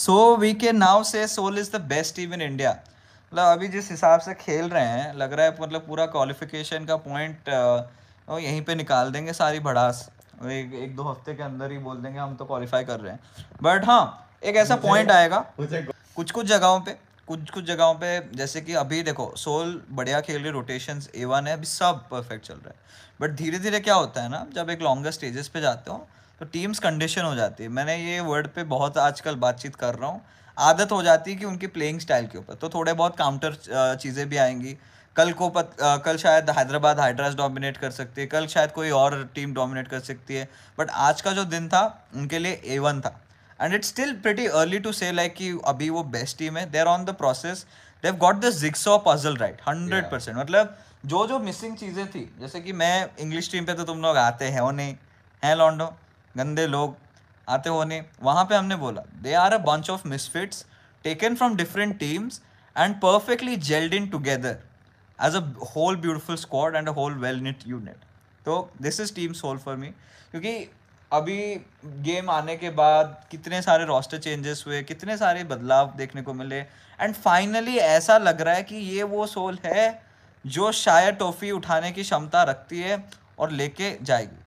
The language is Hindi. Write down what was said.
so we can now say Soul is the best team in India मतलब अभी जिस हिसाब से खेल रहे हैं लग रहा है मतलब पूरा क्वालिफिकेशन का पॉइंट uh, यहीं पे निकाल देंगे सारी भड़ास एक एक दो हफ्ते के अंदर ही बोल देंगे हम तो क्वालिफाई कर रहे हैं बट हाँ एक ऐसा पॉइंट आएगा कुछ कुछ जगहों पे कुछ कुछ जगहों पे जैसे कि अभी देखो सोल बढ़िया खेल रही रोटेशन ए वन है अभी सब परफेक्ट चल रहा है बट धीरे धीरे क्या होता है ना जब एक लॉन्गर स्टेजेस पे जाते हो तो टीम्स कंडीशन हो जाती है मैंने ये वर्ड पे बहुत आजकल बातचीत कर रहा हूँ आदत हो जाती है कि उनकी प्लेइंग स्टाइल के ऊपर तो थोड़े बहुत काउंटर चीज़ें भी आएंगी कल को पत, आ, कल शायद हैदराबाद हाइड्रास डोमिनेट कर सकती है कल शायद कोई और टीम डोमिनेट कर सकती है बट आज का जो दिन था उनके लिए ए वन था and it's still pretty early to say like कि अभी वो बेस्ट टीम है there on the process they've got the of puzzle right hundred percent मतलब जो जो मिसिंग चीज़ें थी जैसे कि मैं इंग्लिश टीम पे तो तुम लोग आते हैं और नहीं हैं लॉन्डो गंदे लोग आते हो नहीं वहाँ पे हमने बोला they are a bunch of misfits taken from different teams and perfectly gelled in together as a whole beautiful squad and a whole well knit unit तो this is teams whole for me क्योंकि अभी गेम आने के बाद कितने सारे रोस्टर चेंजेस हुए कितने सारे बदलाव देखने को मिले एंड फाइनली ऐसा लग रहा है कि ये वो सोल है जो शायद ट्रॉफी उठाने की क्षमता रखती है और लेके जाएगी